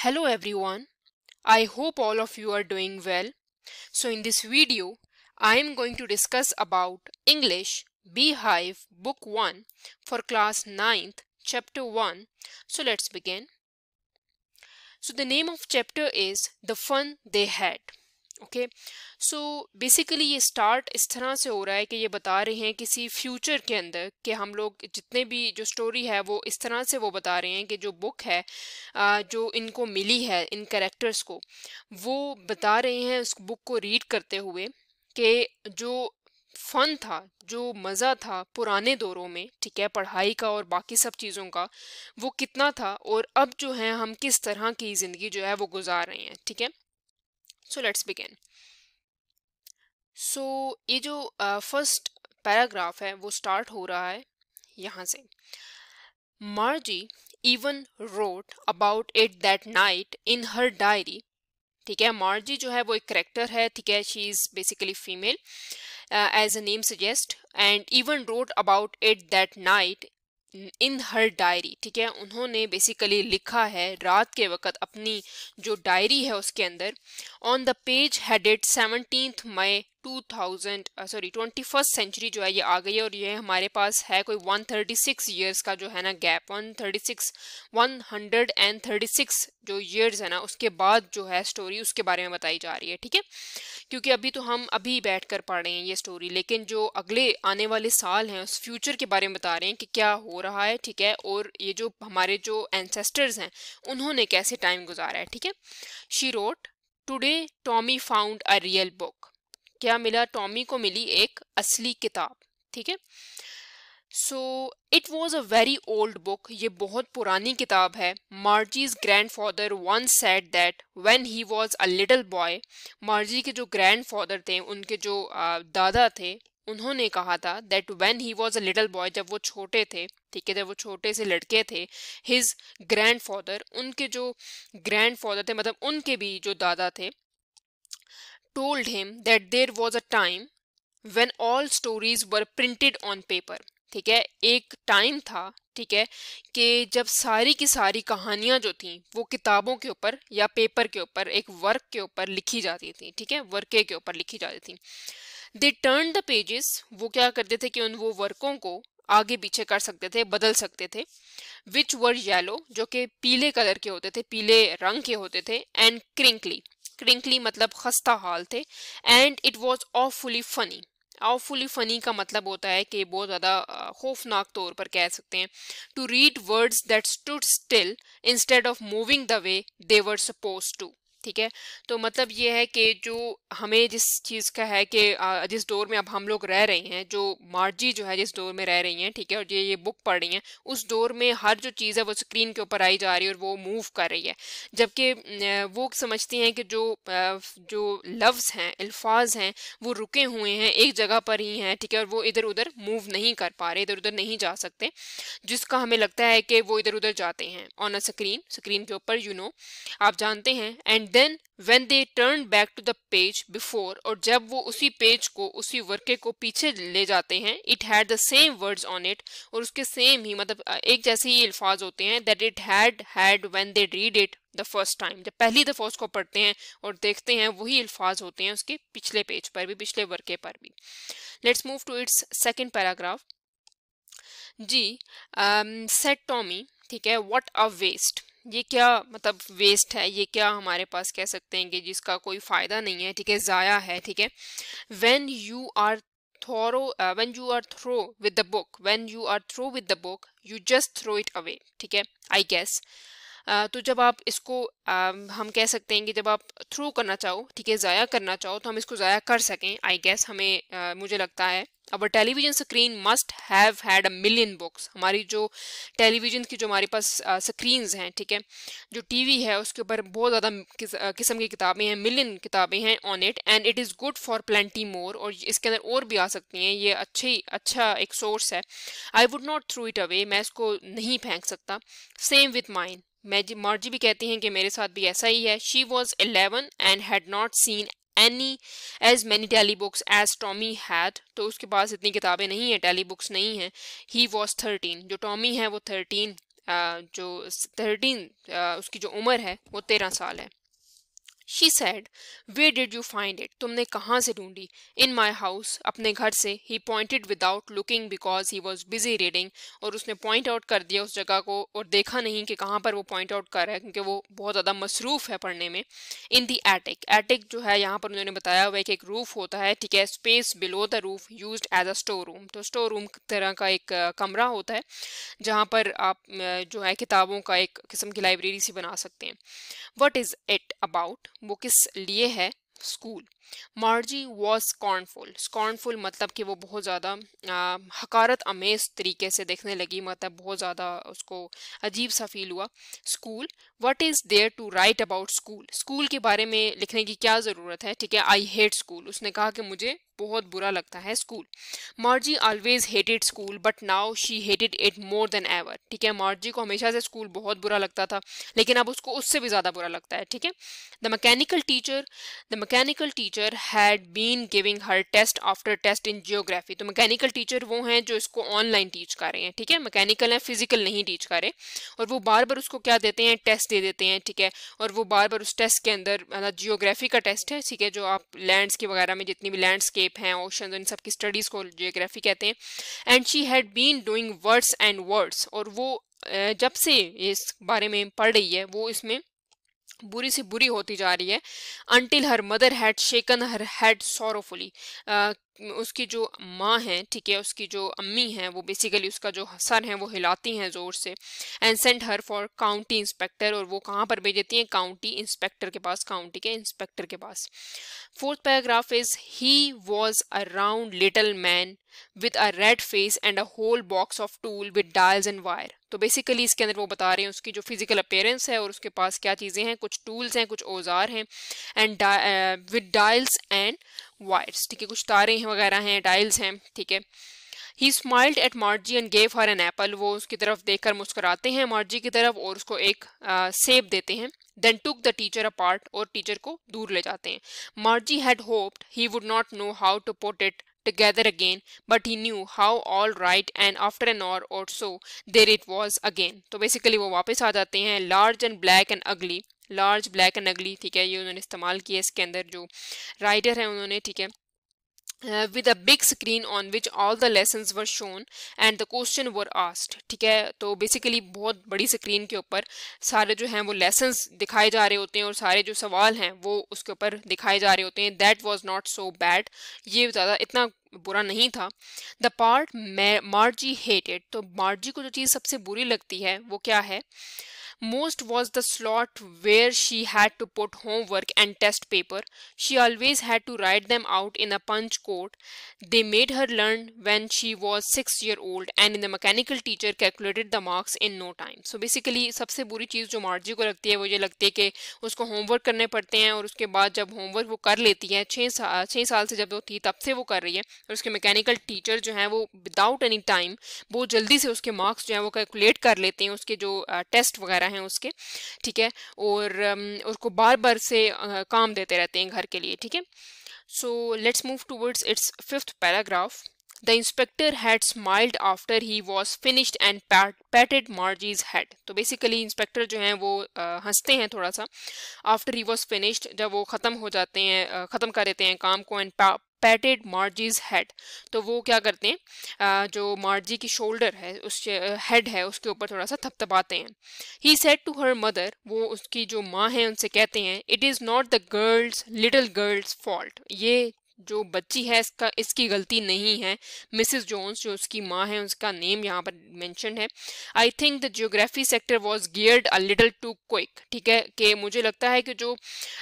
Hello everyone. I hope all of you are doing well. So in this video, I am going to discuss about English Beehive Book 1 for class 9th, chapter 1. So let's begin. So the name of chapter is The Fun They Had. Okay so basically ये start इस तरह से हो रहा है कि ये बता रहे हैं किसी फ्यूचर के अंदर कि हम लोग जितने भी जो स्टोरी है वो इस तरह से वो बता रहे हैं कि जो बुक है जो इनको मिली है इन करेक्टर्स को वो बता रहे हैं उस बुक को रीड करते हुए कि जो फन था जो मज़ा था पुराने दौरों में ठीक है पढ़ाई का और बाकी सब चीज़ों का वो कितना था और अब जो है हम किस तरह की ज़िंदगी जो है वो गुजार रहे हैं ठीक है सो लेट्स बिगिन सो ये जो फर्स्ट uh, पैराग्राफ है वो स्टार्ट हो रहा है यहाँ से Margie even wrote about it that night in her diary ठीक है मार्जी जो है वो एक करेक्टर है ठीक है she is basically female as a name suggest and even wrote about it that night in her diary ठीक है उन्होंने बेसिकली लिखा है रात के वक्त अपनी जो डायरी है उसके अंदर on the page headed seventeen May two thousand sorry twenty first century जो है ये आ गई है और ये हमारे पास है कोई वन थर्टी सिक्स ईयर्स का जो है ना gap one thirty six one hundred and thirty six जो ईयर्स है ना उसके बाद जो है स्टोरी उसके बारे में बताई जा रही है ठीक है क्योंकि अभी तो हम अभी बैठ कर पढ़ रहे हैं ये स्टोरी लेकिन जो अगले आने वाले साल हैं उस फ्यूचर के बारे में बता रहे हैं कि क्या हो रहा है ठीक है और ये जो हमारे जो एनसेस्टर्स हैं उन्होंने कैसे टाइम गुजारा है ठीक है she wrote today Tommy found a real book क्या मिला टॉमी को मिली एक असली किताब ठीक है so it was a very old book ये बहुत पुरानी किताब है Margie's grandfather once said that when he was a little boy Margie के जो ग्रैंड फादर थे उनके जो दादा थे उन्होंने कहा था that when he was a little boy जब वो छोटे थे ठीक है जब वो छोटे से लड़के थे हिज ग्रैंड फादर उनके जो ग्रैंड फादर थे मतलब उनके भी जो दादा थे told him that there was a time when all stories were printed on paper ठीक है एक टाइम था ठीक है कि जब सारी की सारी कहानियां जो थी वो किताबों के ऊपर या पेपर के ऊपर एक वर्क के ऊपर लिखी जाती थी ठीक है वर्के के ऊपर लिखी जाती थी दे टर्न द पेजेस वो क्या करते थे कि उन वो वर्कों को आगे पीछे कर सकते थे बदल सकते थे विच वर येलो जो कि पीले कलर के होते थे पीले रंग के होते थे एंड क्रिंकली क्रिंकली मतलब खस्ता हाल थे and it was awfully funny awfully funny का मतलब होता है कि बहुत ज़्यादा खौफनाक तौर पर कह सकते हैं to read words that stood still instead of moving the way they were supposed to ठीक है तो मतलब ये है कि जो हमें जिस चीज़ का है कि जिस डोर में अब हम लोग रह रहे हैं जो मार्जी जो है जिस डोर में रह रही हैं ठीक है और ये ये बुक पढ़ रही हैं उस डोर में हर जो चीज़ है वो स्क्रीन के ऊपर आई जा रही है और वो मूव कर रही है जबकि वो समझती हैं कि जो जो लफ्ज़ हैं अल्फाज हैं वो रुके हुए हैं एक जगह पर ही हैं ठीक है और वो इधर उधर मूव नहीं कर पा रहे इधर उधर नहीं जा सकते जिसका हमें लगता है कि वो इधर उधर जाते हैं ऑन अ स्क्रीन स्क्रीन के ऊपर यू नो आप जानते हैं and then when they turn back to the page before और जब वो उसी पेज को उसी वर्के को पीछे ले जाते हैं it had the same words on it और उसके सेम ही मतलब एक जैसे ही अल्फाज होते हैं that it had had when they read it the first time जब पहली दफ़ा उसको पढ़ते हैं और देखते हैं वही अल्फाज होते हैं उसके पिछले पेज पर भी पिछले वर्के पर भी let's move to its second paragraph gee said Tommy ठीक है वॉट अ वेस्ट ये क्या मतलब वेस्ट है ये क्या हमारे पास कह सकते हैं कि जिसका कोई फ़ायदा नहीं है ठीक है ज़ाया है ठीक है when you are through when you are through with the book when you are through with the book you just throw it away ठीक है आई गेस तो जब आप इसको हम कह सकते हैं कि जब आप थ्रू करना चाहो ठीक है ज़ाया करना चाहो तो हम इसको ज़ाया कर सकें आई गेस हमें मुझे लगता है अब television screen must have had a million books हमारी जो टेलीविजन की जो हमारे पास स्क्रीन्स हैं ठीक है जो टीवी है उसके ऊपर बहुत ज़्यादा किस्म की किताबें हैं मिलियन किताबें हैं on it and it is good for plenty more और इसके अंदर और भी आ सकती हैं ये अच्छी अच्छा एक सोर्स है I would not throw it away मैं इसको नहीं फेंक सकता सेम विथ माइंड मार्जी भी कहती हैं कि मेरे साथ भी ऐसा ही है she was eleven and had not seen any as many telly books as Tommy had तो उसके पास इतनी किताबें नहीं हैं टैली बुक्स नहीं हैं ही वॉज थर्टीन जो टॉमी है वो थर्टीन जो थर्टीन उसकी जो उम्र है वो तेरह साल है she said where did you find it तुमने कहाँ से ढूंढी इन माई हाउस अपने घर से ही pointed without looking because he was busy reading और उसने पॉइंट आउट कर दिया उस जगह को और देखा नहीं कि कहाँ पर वो पॉइंट आउट कर रहा है क्योंकि वो बहुत ज़्यादा मसरूफ़ है पढ़ने में इन दी एटिक एटिक जो है यहाँ पर उन्होंने बताया हुआ है कि एक रूफ होता है ठीक है space below the roof use as a store room तो स्टोर रूम तरह का एक कमरा होता है जहाँ पर आप जो है किताबों का एक किस्म की लाइब्रेरी सी बना सकते हैं वट इज़ इट अबाउट वो किस लिए है school Margie was scornful scornful मतलब कि वो बहुत ज़्यादा हकारत आमेज तरीके से देखने लगी मतलब बहुत ज़्यादा उसको अजीब सा फील हुआ school what is there to write about school school के बारे में लिखने की क्या ज़रूरत है ठीक है आई हेट स्कूल उसने कहा कि मुझे बहुत बुरा लगता है school Margie always hated school but now she hated it more than ever ठीक है मार्जी को हमेशा से स्कूल बहुत बुरा लगता था लेकिन अब उसको उससे भी ज़्यादा बुरा लगता है ठीक है the mechanical teacher the mechanical teacher had been giving her test after test in geography तो मकैनिकल टीचर वो हैं जो इसको ऑनलाइन टीच कर रहे हैं ठीक है मकैनिकल हैं फिजिकल नहीं टीच कर रहे और वो बार बार उसको क्या देते हैं टेस्ट दे देते हैं ठीक है और वो बार बार उस टेस्ट के अंदर जियोग्राफी मतलब का टेस्ट है ठीक है जो आप लैंड्स के वगैरह में जितनी भी लैंड्स के शेप हैं ओशन इन सब की स्टडीज़ को जियोग्राफी कहते हैं and she had been doing worse and worse और वो जब से इस बारे में पढ़ रही है वो इसमें बुरी से बुरी होती जा रही है until her mother had shaken her head sorrowfully उसकी जो माँ है ठीक है उसकी जो अम्मी है वो बेसिकली उसका जो सर है वो हिलाती हैं ज़ोर से and sent her for county inspector और वो कहाँ पर भेज देती हैं काउंटी इंस्पेक्टर के पास काउंटी के इंस्पेक्टर के पास fourth paragraph is he was a round little man with a red face and a whole box of tool with dials and wire तो बेसिकली इसके अंदर वो बता रहे हैं उसकी जो फिज़िकल अपेयरेंस है और उसके पास क्या चीज़ें हैं कुछ टूल्स हैं कुछ औजार हैं and with dials and wires ठीक है कुछ तारे हैं वगैरह हैं डायल्स हैं ठीक है he smiled at Margie and gave her an apple वो उसकी तरफ देखकर मुस्कुराते हैं मार्जी की तरफ और उसको एक सेब uh, देते हैं then took the teacher apart और टीचर को दूर ले जाते हैं Margie had hoped he would not know how to put it together again, but he knew how all right and after an hour or so there it was again. to basically wo wapas aa jate hain large and black and ugly, large black and ugly ठीक है ये उन्होंने इस्तेमाल किया इसके अंदर जो writer हैं उन्होंने ठीक है Uh, with a big screen on which all the lessons were shown and the question were asked ठीक है तो basically बहुत बड़ी स्क्रीन के ऊपर सारे जो हैं वो lessons दिखाए जा रहे होते हैं और सारे जो सवाल हैं वो उसके ऊपर दिखाए जा रहे होते हैं that was not so bad ये ज़्यादा इतना बुरा नहीं था द पार्ट मार्जी हेटेड तो मार्जी को जो चीज़ सबसे बुरी लगती है वो क्या है Most was the slot where she had to put homework and test paper. She always had to write them out in a punch code. They made her learn when she was 6 year old and in the mechanical teacher calculated the marks in no time. So basically सबसे बुरी चीज़ जो मार्जी को लगती है वो ये लगती है कि उसको होमवर्क करने पड़ते हैं और उसके बाद जब होमवर्क वो कर लेती है छः साल छः साल से जब वो थी तब से वो कर रही है और उसके मैकेनिकल टीचर जो हैं वो विदाउट एनी टाइम बहुत जल्दी से उसके मार्क्स जो हैं वो कैलकुलेट कर लेते हैं उसके जो test वगैरह वगैरह हैं उसके ठीक है और उसको बार बार से काम देते रहते हैं घर के लिए ठीक है so let's move towards its fifth paragraph the inspector had smiled after he was finished and patted Margie's head तो बेसिकली इंस्पेक्टर जो हैं वो हंसते हैं थोड़ा सा आफ्टर ही वॉज फिनिश्ड जब वो ख़त्म हो जाते हैं ख़त्म कर देते हैं काम को एंड पैटेड मार्जीज हेड तो वो क्या करते हैं जो मार्जी की शोल्डर है उस हेड है उसके ऊपर थोड़ा सा थपथपाते हैं he said to her mother वो उसकी जो माँ है उनसे कहते हैं it is not the girl's little girl's fault ये जो बच्ची है इसका इसकी गलती नहीं है मिसिस जोन्स जो उसकी माँ है उसका नेम यहाँ पर मेंशन है I think the geography sector was geared a little too quick ठीक है कि मुझे लगता है कि जो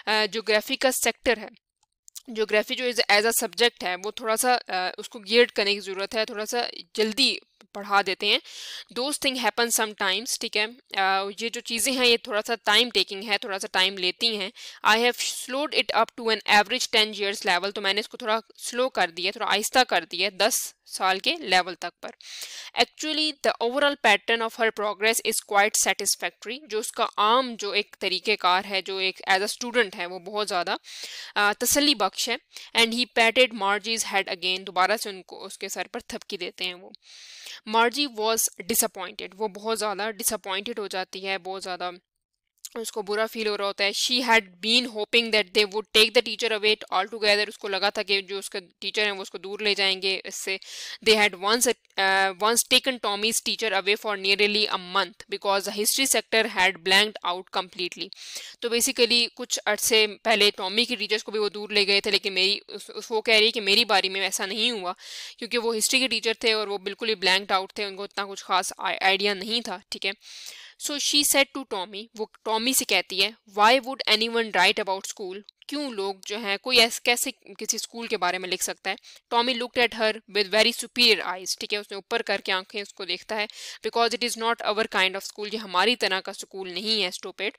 जियोग्राफी का सेक्टर है ज्योग्राफी जो एज अ सब्जेक्ट है वो थोड़ा सा आ, उसको गियर्ड करने की ज़रूरत है थोड़ा सा जल्दी पढ़ा देते हैं दोज थिंग हैपन टाइम्स ठीक है ये जो चीज़ें हैं ये थोड़ा सा टाइम टेकिंग है थोड़ा सा टाइम लेती हैं I have slowed it up to an average ten years level तो मैंने इसको थोड़ा स्लो कर दिया थोड़ा आहिस्ता कर दिया दस साल के लेवल तक पर actually the overall pattern of her progress is quite satisfactory जो उसका आम जो एक तरीक़ेकार है जो एक एज अ स्टूडेंट है वो बहुत ज़्यादा तसली बख्श है and he patted Margie's head again दोबारा से उनको उसके सर पर थपकी देते हैं वो मार्जी वॉज डिसअपॉइंटेड वो बहुत ज़्यादा डिसअपॉइंटेड हो जाती है बहुत ज़्यादा उसको बुरा फील हो रहा होता है she had been hoping that they would take the teacher away altogether उसको लगा था कि जो उसका टीचर है वो उसको दूर ले जाएंगे इससे they had once once taken Tommy's teacher away for nearly a month because the history sector had blank out completely तो बेसिकली कुछ अर्से पहले टॉमी के टीचर्स को भी वो दूर ले गए थे लेकिन मेरी उस, वो कह रही है कि मेरी बारी में ऐसा नहीं हुआ क्योंकि वो हिस्ट्री के टीचर थे और वो बिल्कुल ही ब्लैंक्ड आउट थे उनको इतना कुछ खास आइडिया नहीं था ठीक है so she said to Tommy वो टॉमी से कहती है why would anyone write about school क्यों लोग जो हैं कोई ऐसे कैसे किसी स्कूल के बारे में लिख सकता है Tommy looked at her with very superior eyes ठीक है उसने ऊपर करके आंखें उसको देखता है because it is not our kind of school ये हमारी तरह का स्कूल नहीं है stupid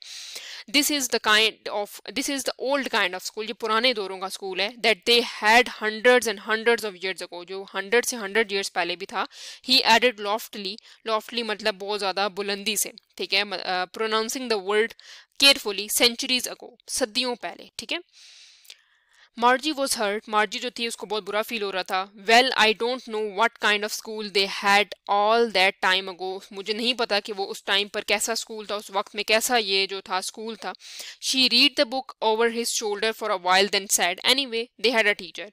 this is the kind of this is the old kind of school ये पुराने दौरों का स्कूल है that they had hundreds and hundreds of years ago जो हंड्रेड से हंड्रेड ईयर्स पहले भी था ही एडेड लॉफ्टली लॉफ्टली मतलब बहुत ज़्यादा बुलंदी से ठीक है pronouncing the world carefully centuries ago सदियों पहले ठीक है मार्जी वॉज हर्ट मार्जी जो थी उसको बहुत बुरा फील हो रहा था well I don't know what kind of school they had all that time ago मुझे नहीं पता कि वो उस टाइम पर कैसा स्कूल था उस वक्त में कैसा ये जो था स्कूल था she read the book over his shoulder for a while then said anyway they had a teacher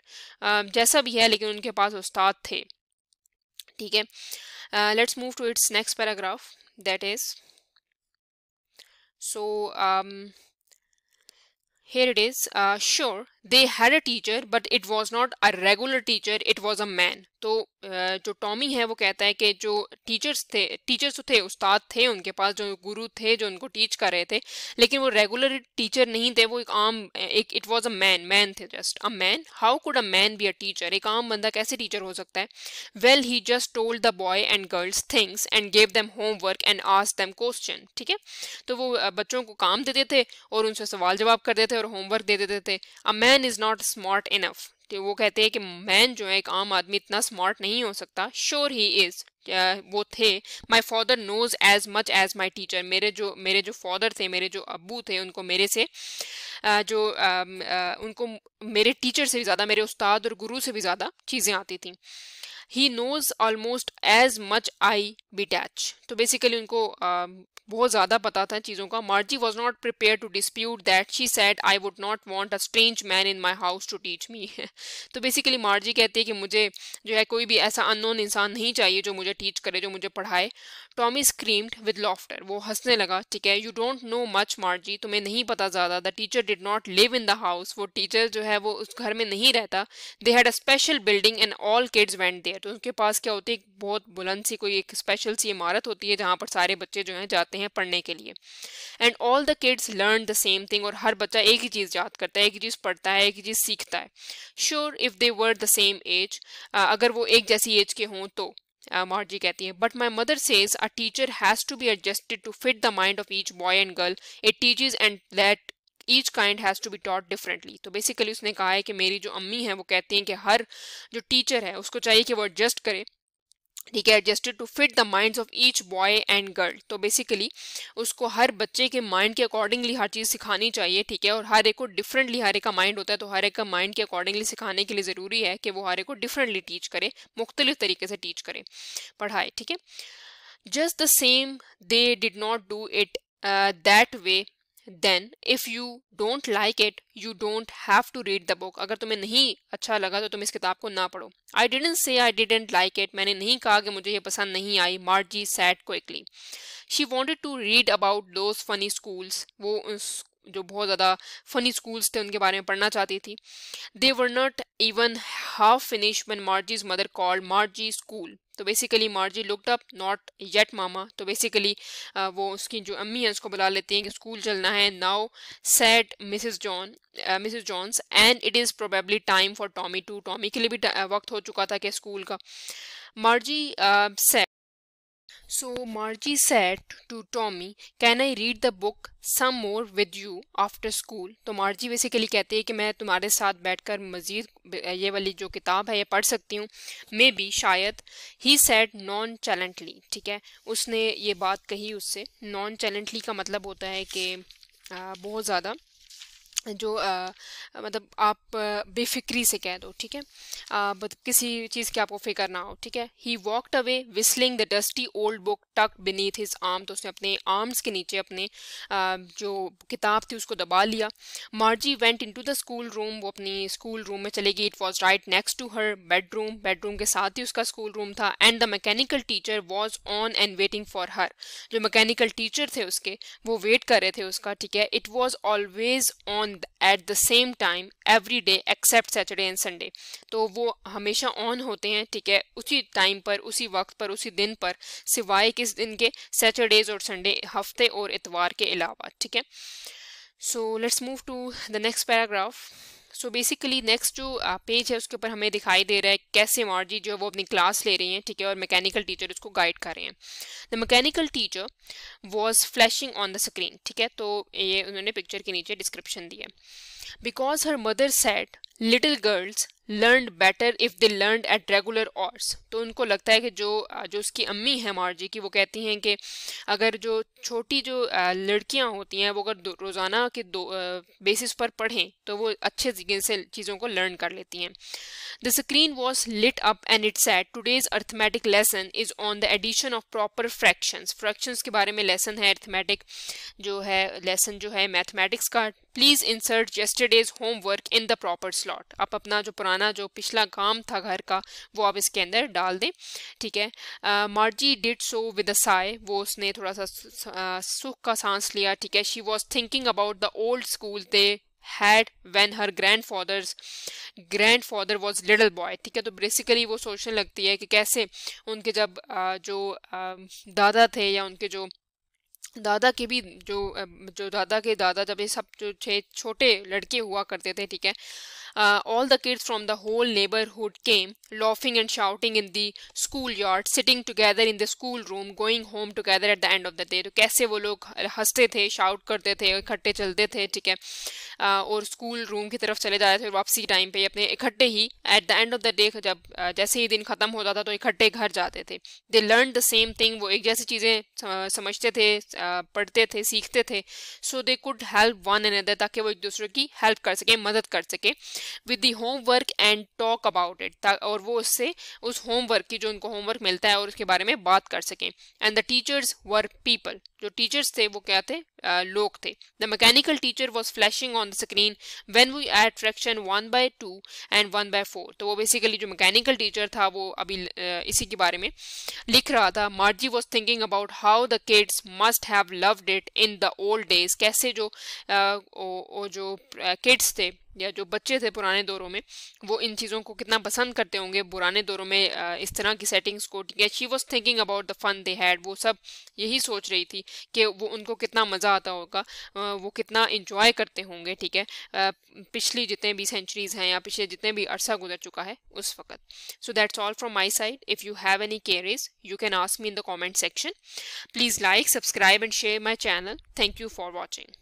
जैसा भी है लेकिन उनके पास उस्ताद थे ठीक है let's move to its next paragraph that is so um, here it is uh, sure they had तो, a teacher but it was not a regular teacher it was a man तो जो टॉमी है वो कहता है कि जो teachers थे टीचर्स तो थे उस्ताद थे उनके पास जो गुरु थे जो उनको टीच कर रहे थे लेकिन वो रेगुलर टीचर नहीं थे वो एक आम एक it was a man man थे just a man how could a man be a teacher एक आम बंदा कैसे टीचर हो सकता है well he just told the boy and girls things and gave them homework and आज देम क्वेश्चन ठीक है तो वो बच्चों को काम देते थे और उनसे सवाल जवाब कर देते थे और होमवर्क दे देते थे a man man is not smart enough वो कहते हैं कि मैन जो है एक आम आदमी इतना स्मार्ट नहीं हो सकता श्योर ही इज वो थे my father knows as much as my teacher मेरे जो मेरे जो फादर थे मेरे जो अबू थे उनको मेरे से जो उनको मेरे टीचर से भी ज़्यादा मेरे उस्ताद और गुरु से भी ज़्यादा चीज़ें आती थी he knows almost as much as I टैच तो बेसिकली उनको बहुत ज़्यादा पता था चीज़ों का Margie was not prepare to dispute that she said I would not want a strange man in my house to teach me तो basically मार्जी कहती है कि मुझे जो है कोई भी ऐसा अननोन इंसान नहीं चाहिए जो मुझे टीच करे जो मुझे पढ़ाए टॉमी स्क्रीम्ड विद लॉफ्टर वो हंसने लगा ठीक है you don't know much Margie तुम्हें नहीं पता ज़्यादा the teacher did not live in the house वो टीचर जो है वो उस घर में नहीं रहता they had a special building and all kids went there तो उनके पास क्या होती है बहुत बुलंद सी कोई एक स्पेशल सी इमारत होती है जहाँ पर सारे बच्चे जो हैं जाते हैं हैं पढ़ने के लिए and all the kids learn the same thing और हर बच्चा एक ही चीज़ याद करता है एक ही चीज़ पढ़ता है एक ही चीज़ सीखता है sure if they were the same age अगर वो एक जैसी एज के हों तो मार्जी uh, कहती है but my mother says a teacher has to be adjusted to fit the mind of each boy and girl it teaches and let each kind has to be taught differently तो basically उसने कहा है कि मेरी जो अम्मी हैं वो कहती हैं कि हर जो टीचर है उसको चाहिए कि वो एडजस्ट करे ठीक है adjusted to fit the mind of each boy and girl तो बेसिकली उसको हर बच्चे के माइंड के अकॉर्डिंगली हर चीज़ सिखानी चाहिए ठीक है और हर एक को डिफरेंटली हर एक का माइंड होता है तो हर एक का माइंड के अकॉर्डिंगली सिखाने के लिए ज़रूरी है कि वो हर एक को डिफरेंटली टीच करे मुख्तलिफ तरीके से टीच करे पढ़ाए ठीक है just the same they did not do it that way then if you don't like it you don't have to read the book अगर तुम्हें नहीं अच्छा लगा तो तुम इस किताब को ना पढ़ो I didn't say I didn't like it मैंने नहीं कहा कि मुझे ये पसंद नहीं I Margie said quickly she wanted to read about those funny schools वो जो बहुत ज़्यादा फनी स्कूल्स थे उनके बारे में पढ़ना चाहती थी they were not even half finish man Margie's mother called Margie school तो basically Margie looked up not yet mama तो बेसिकली वो उसकी जो अम्मी हैं उसको बुला लेती हैं कि स्कूल चलना है now said Mrs John Mrs Johns and it is probably time for Tommy too Tommy के लिए भी वक्त हो चुका था कि स्कूल का Margie said So Margie said to Tommy, "Can I read the book some more with you after school?" तो मार्जी बेसिकली कहती है कि मैं तुम्हारे साथ बैठकर मज़ीद ये वाली जो किताब है ये पढ़ सकती हूँ मे बी शायद ही सेड नॉन चैलेंटली ठीक है उसने ये बात कही उससे नॉन चैलेंटली का मतलब होता है कि बहुत ज़्यादा जो आ, मतलब आप बेफिक्री से कह दो ठीक है मतलब किसी चीज़ की आपको फिक्र ना हो ठीक है he walked away whistling the dusty old book tuck beneath his arm तो उसने अपने आर्म्स के नीचे अपने आ, जो किताब थी उसको दबा लिया Margie went into the school room वो अपनी स्कूल रूम में चलेगी गई it was right next to her bedroom bedroom के साथ ही उसका स्कूल रूम था and the mechanical teacher was on and waiting for her जो मैकेनिकल टीचर थे उसके वो वेट कर रहे थे उसका ठीक है it was always on at the same time every day except Saturday and Sunday तो वो हमेशा ऑन होते हैं ठीक है उसी टाइम पर उसी वक्त पर उसी दिन पर सिवाय किस दिन के सैटरडेज और संडे हफ्ते और इतवार के अलावा ठीक है so let's move to the next paragraph so basically next जो पेज uh, है उसके ऊपर हमें दिखाई दे रहा है कैसे मार्जी जो है वो अपनी क्लास ले रही हैं ठीक है और मैकेनिकल टीचर उसको गाइड कर रहे हैं the mechanical teacher was flashing on the screen ठीक है तो ये उन्होंने पिक्चर के नीचे डिस्क्रिप्शन दिया because her mother said little girls learn better if they learn at regular hours तो उनको लगता है कि जो जो उसकी अम्मी है मार्जी की वो कहती हैं कि अगर जो छोटी जो लड़कियां होती हैं वो अगर रोज़ाना के दो बेसिस पर पढ़ें तो वो अच्छे तरीके से चीज़ों को लर्न कर लेती हैं the screen was lit up and it said today's arithmetic lesson is on the addition of proper fractions fractions के बारे में लेसन है अर्थमेटिक जो है लेसन जो है मैथमेटिक्स का please insert days homework in the proper slot आप अपना जो पुराना जो पिछला काम था घर का वो आप इसके अंदर डाल दें ठीक है Margie did so with a sigh वो उसने थोड़ा सा सुख का सांस लिया ठीक है she was thinking about the old school they had when her grandfather's grandfather was little boy ठीक है तो बेसिकली वो सोचने लगती है कि कैसे उनके जब जो दादा थे या उनके जो दादा के भी जो जो दादा के दादा जब ये सब जो छोटे लड़के हुआ करते थे ठीक है Uh, all the kids from the whole neighborhood came, laughing and shouting in the schoolyard, sitting together in the schoolroom, going home together at the end of the day. तो कैसे वो लोग हंसते थे शाउट करते थे इकट्ठे चलते थे ठीक है uh, और स्कूल रूम की तरफ चले जाते थे वापसी टाइम पे अपने इकट्ठे ही at the end of the day जब uh, जैसे ही दिन ख़त्म होता था तो इकट्ठे घर जाते थे they learn the same thing वो एक जैसी चीज़ें uh, समझते थे uh, पढ़ते थे सीखते थे so they could help one another ताकि वो एक दूसरे की हेल्प कर सकें मदद कर सकें with the homework and talk about it और वो उससे उस होमवर्क की जो उनको होमवर्क मिलता है और उसके बारे में बात कर सकें and the teachers were people जो टीचर्स थे वो क्या थे आ, लोग थे the mechanical teacher was flashing on the screen when we at fraction one by two and one by four तो वो बेसिकली जो मैकेनिकल टीचर था वो अभी इसी के बारे में लिख रहा था Margie was thinking about how the kids must have loved it in the old days कैसे जो आ, ओ, ओ, जो किड्स थे या जो बच्चे थे पुराने दौरों में वो इन चीज़ों को कितना पसंद करते होंगे पुराने दौरों में इस तरह की सेटिंग्स को ठीक है she was thinking about the fun they had वो सब यही सोच रही थी कि वो उनको कितना मज़ा आता होगा वो कितना इन्जॉय करते होंगे ठीक है पिछली जितने भी सेंचुरीज़ हैं या पिछले जितने भी अरसा गुजर चुका है उस वक्त so that's all from my side if you have any queries you can ask me in the comment section please like subscribe and share my channel thank you for watching